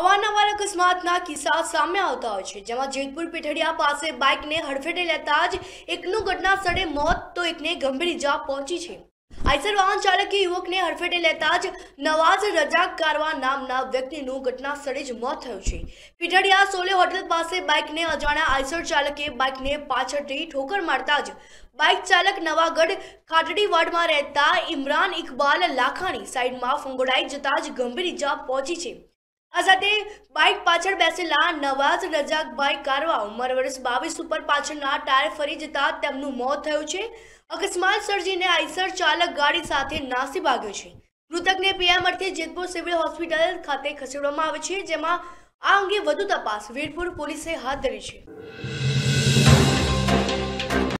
અવારનવાર અકસ્માતના કિસ્સા સામે આવતા હોય છે જેમાં જેતપુર પીઠડિયા પાસે બાઇકને હડફેટે લેતા જ એકનું ઘટના સ્થળે મોત તો એકને ગંભીર ઇજા પહોંચી છે આઈસર વાહન ચાલકે યુવકને હડફેટે લેતા જ નવાઝ રજાક કારવા નામના વ્યક્તિનું ઘટના સ્થળે જ મોત થયું છે પીઠડિયા સોલે હોટલ પાસે બાઇકને અજાણ્યા આઈસર ચાલકે બાઇકને પાછળથી ઠોકર મારતા જ બાઇક ચાલક નવાગઢ ખાટડી વાર્ડમાં રહેતા ઇમરાન ઇકબાલ લાખાણી સાઇડમાં ફંગોડાઈ જતા જ ગંભીર ઇજા પહોંચી છે આઝાદે બાઇક પાછળ બેસેલા નવાઝ રજાકભાઈ કારવા ઉંમર વર્ષ બાવીસ ઉપર પાછળના ટાયર ફરી જતા તેમનું મોત થયું છે અકસ્માત સર્જીને આઈસર ચાલક ગાડી સાથે નાસી ભાગ્યો છે મૃતકને પીએમ અર્થે જેતપુર સિવિલ હોસ્પિટલ ખાતે ખસેડવામાં આવે છે જેમાં આ અંગે વધુ તપાસ વીરપુર પોલીસે હાથ ધરી છે